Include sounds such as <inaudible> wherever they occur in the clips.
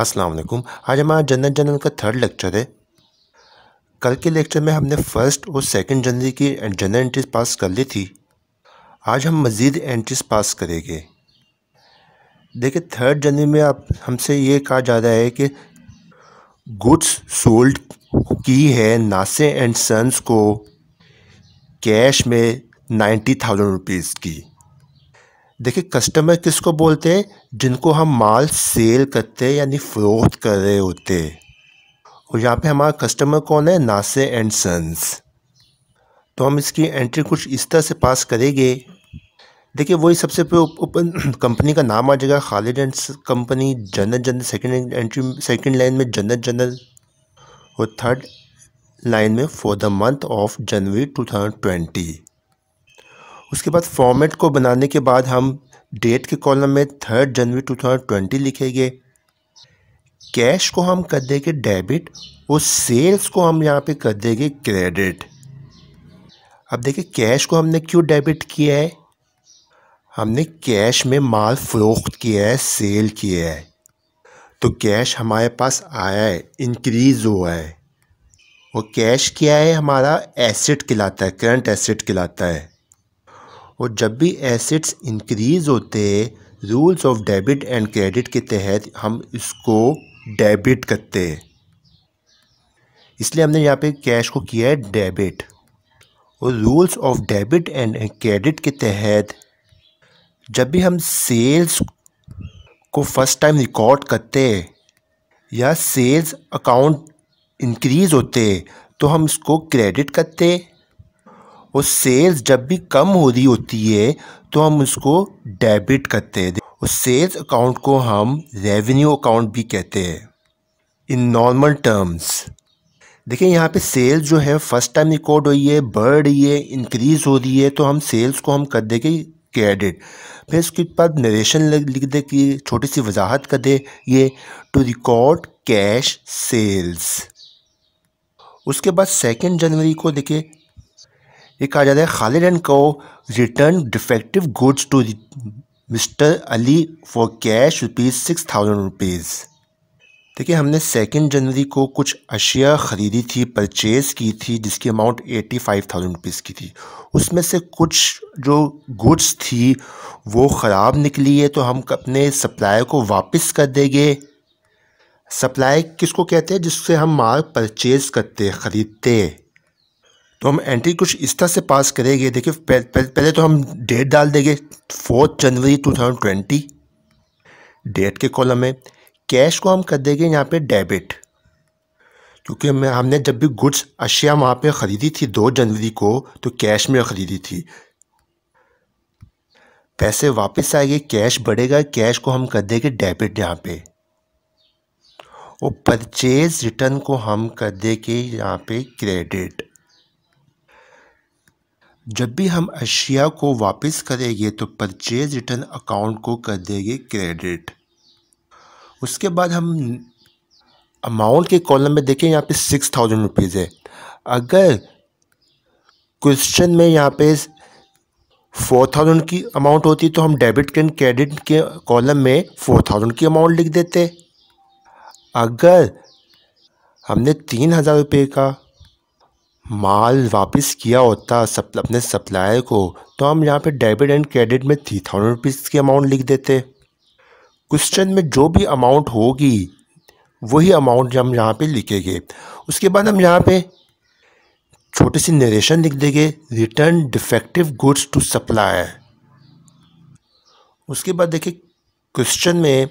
अस्सलाम वालेकुम आज हमारा जनरल जनरल का थर्ड लेक्चर है कल के लेक्चर में हमने फ़र्स्ट और सेकंड जनवरी की जनरल एंट्रीज पास कर ली थी आज हम मज़ीद एंट्रीज पास करेंगे देखिए थर्ड जनरल में आप हमसे ये कहा जा रहा है कि गुड्स सोल्ड की है नासे एंड सन्स को कैश में नाइन्टी थाउजेंड रुपीज़ की देखिए कस्टमर किसको बोलते हैं जिनको हम माल सेल करते हैं यानी फ़रोख्त कर रहे होते और यहाँ पे हमारा कस्टमर कौन है नासे एंड सन्स तो हम इसकी एंट्री कुछ इस तरह से पास करेंगे देखिए वही सबसे पहले कंपनी <clears throat> का नाम आ जाएगा Khalid and company general journal second entry second line में जनरल जनरल और थर्ड लाइन में for the month of January two thousand twenty उसके बाद फॉर्मेट को बनाने के बाद हम डेट के कॉलम में third January two thousand twenty लिखेंगे कैश को हम कर देंगे डेबिट और सेल्स को हम यहाँ पे कर देंगे क्रेडिट अब देखिए कैश को हमने क्यों डेबिट किया है हमने कैश में माल फरोख्त किया है सेल किया है तो कैश हमारे पास आया है इंक्रीज़ हुआ है और कैश क्या है हमारा एसेट कहलाता है करंट एसेट कहलाता है और जब भी एसेट्स इंक्रीज़ होते rules of debit and credit के तहत हम इसको डेबिट करते इसलिए हमने यहाँ पे कैश को किया है डेबिट और rules of debit and credit के तहत जब भी हम सेल्स को फर्स्ट टाइम रिकॉर्ड करते या सेल्स अकाउंट इंक्रीज़ होते तो हम इसको क्रेडिट करते और सेल्स जब भी कम हो रही होती है तो हम उसको डेबिट करते हैं और सेल्स अकाउंट को हम रेवेन्यू अकाउंट भी कहते हैं इन नॉर्मल टर्म्स देखिए यहाँ पे सेल्स जो है फर्स्ट टाइम रिकॉर्ड हुई है बढ़ रही है इंक्रीज़ हो रही है तो हम सेल्स को हम कर देंगे क्रेडिट फिर उसके बाद नरेशन लिख दे कि छोटी सी वजाहत कर दे ये टू रिकॉर्ड कैश सेल्स उसके बाद सेकेंड जनवरी को देखिए ये कहा जाता है खालिद एंड को return defective goods to mister Ali for cash rupees six thousand rupees देखिए हमने सेकेंड जनवरी को कुछ अशिया ख़रीदी थी परचेज़ की थी जिसकी amount eighty five thousand rupees की थी उसमें से कुछ जो गुड्स थी वो ख़राब निकली है तो हम अपने सप्लायर को वापस कर देंगे सप्लाई किसको कहते हैं जिससे हम माल परचेज़ करते ख़रीदते तो हम एंट्री कुछ इस तरह से पास करेंगे देखिए पहले तो हम डेट डाल देंगे fourth January two thousand twenty date के कॉलम में कैश को हम कर देंगे यहाँ पे डेबिट क्योंकि हमें हमने जब भी गुड्स अशिया वहाँ पे ख़रीदी थी दो जनवरी को तो कैश में ख़रीदी थी पैसे वापस आएंगे कैश बढ़ेगा कैश को हम कर देंगे डेबिट यहाँ पे और परचेज रिटर्न को हम कर देंगे यहाँ पे क्रेडिट जब भी हम अशिया को वापस करेंगे तो परचेज रिटर्न अकाउंट को कर देंगे क्रेडिट उसके बाद हम अमाउंट के कॉलम में देखें यहाँ पे सिक्स थाउजेंड रुपीज़ है अगर क्वेश्चन में यहाँ पे फोर थाउजेंड की अमाउंट होती तो हम डेबिट एंड क्रेडिट के कॉलम में फोर थाउजेंड की अमाउंट लिख देते अगर हमने तीन हज़ार रुपये का माल वापस किया होता सप, अपने सप्लायर को तो हम यहाँ पे डेबिट एंड क्रेडिट में थ्री थाउजेंड रुपीज़ की अमाउंट लिख देते क्वेश्चन में जो भी अमाउंट होगी वही अमाउंट हम यहाँ पे लिखेंगे उसके बाद हम यहाँ पे छोटी सी नरेशन लिख देंगे return defective goods to supplier उसके बाद देखिए क्वेश्चन में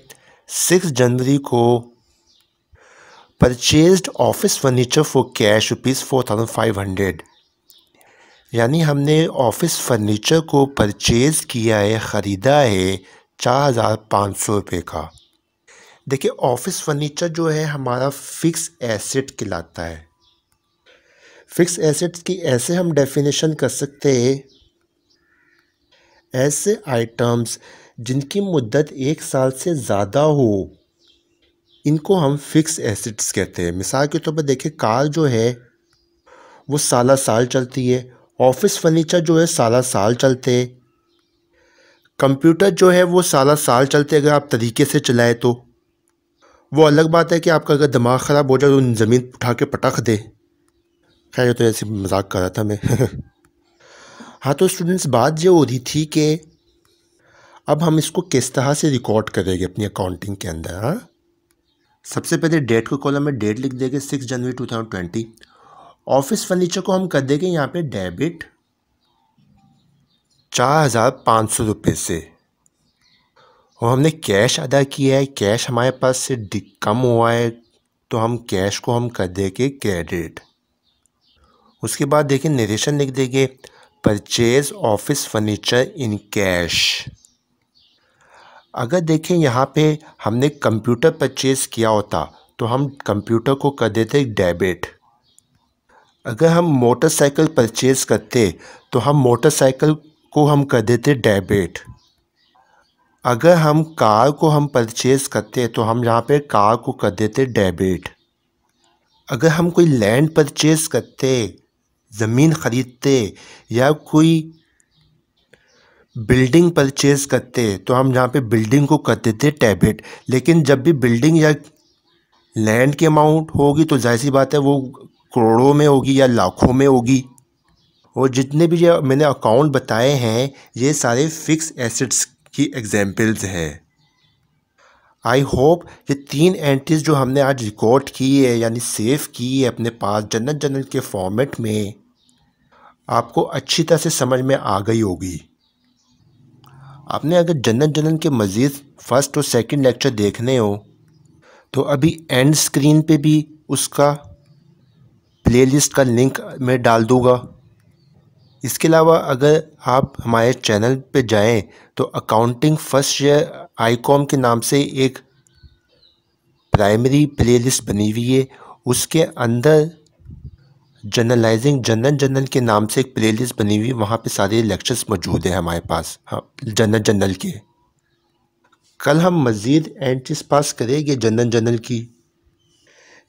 सिक्स जनवरी को purchased office furniture for cash rupees four thousand five hundred यानी हमने ऑफिस फर्नीचर को परचेज़ किया है ख़रीदा है चार हज़ार पाँच सौ रुपये का देखिए ऑफिस फर्नीचर जो है हमारा फ़िक्स एसेट कहलाता है फिक्स एसेट्स की ऐसे हम डेफिनेशन कर सकते हैं ऐसे आइटम्स जिनकी मुद्दत एक साल से ज़्यादा हो इनको हम फिक्स एसिड्स कहते हैं मिसाल के तौर पर देखिए कार जो है वो साला साल चलती है ऑफिस फर्नीचर जो है साला साल चलते कंप्यूटर जो है वो साला साल चलते अगर आप तरीके से चलाएं तो वो अलग बात है कि आपका अगर दिमाग ख़राब हो जाए तो ज़मीन उठा के पटख दे खैर तो ऐसे मजाक कर रहा था मैं <laughs> हाँ तो स्टूडेंट्स बात ये हो रही थी कि अब हम इसको किस तरह से रिकॉर्ड करेंगे अपनी अकाउंटिंग के अंदर हाँ सबसे पहले डेट को कॉलम में डेट लिख देंगे six January two thousand twenty office furniture को हम कर देंगे यहाँ पे डेबिट चार हज़ार पाँच सौ रुपये से और हमने कैश अदा किया है कैश हमारे पास से कम हुआ है तो हम कैश को हम कर देंगे क्रेडिट उसके बाद देखिए निरेशन लिख देंगे purchase office furniture in cash अगर देखें यहाँ पे हमने कंप्यूटर परचेज़ किया होता तो हम कंप्यूटर को कर देते डेबिट अगर हम मोटरसाइकिल परचेज़ करते तो हम मोटरसाइकिल को हम कर देते डेबिट अगर हम कार को हम परचेज़ करते तो हम यहाँ पे कार को कर देते डेबिट अगर हम कोई लैंड परचेज़ करते ज़मीन ख़रीदते या कोई बिल्डिंग परचेज करते हैं तो हम जहाँ पे बिल्डिंग को कर देते हैं लेकिन जब भी बिल्डिंग या लैंड की अमाउंट होगी तो जाहिर सी बात है वो करोड़ों में होगी या लाखों में होगी और जितने भी जो मैंने अकाउंट बताए हैं ये सारे फिक्स एसेट्स की एग्जाम्पल्स हैं आई होप ये तीन एंट्रीज जो हमने आज रिकॉर्ड की है यानी सेव की है अपने पास जनरल जनरल के फॉर्मेट में आपको अच्छी तरह से समझ में आ गई होगी आपने अगर जन्नत जनन के मज़ीद फ़र्स्ट और सेकंड लेक्चर देखने हो तो अभी एंड स्क्रीन पे भी उसका प्लेलिस्ट का लिंक मैं डाल दूँगा इसके अलावा अगर आप हमारे चैनल पे जाएं तो अकाउंटिंग फर्स्ट ईयर आईकॉम के नाम से एक प्राइमरी प्लेलिस्ट बनी हुई है उसके अंदर जर्नलाइजिंग जनरल जनरल के नाम से एक प्लेलिस्ट बनी हुई वहाँ पे सारे लेक्चर्स मौजूद हैं हमारे पास हाँ जनरल जनरल के कल हम मज़ीद एंट्रीज पास करेंगे जनरल जनरल की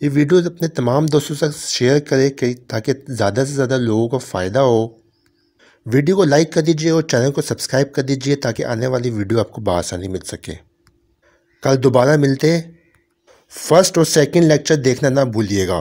ये वीडियो अपने तमाम दोस्तों तक शेयर करें कि ताकि ज़्यादा से ज़्यादा लोगों को फ़ायदा हो वीडियो को लाइक कर दीजिए और चैनल को सब्सक्राइब कर दीजिए ताकि आने वाली वीडियो आपको बसानी मिल सके कल दोबारा मिलते फर्स्ट और सेकेंड लेक्चर देखना ना भूलिएगा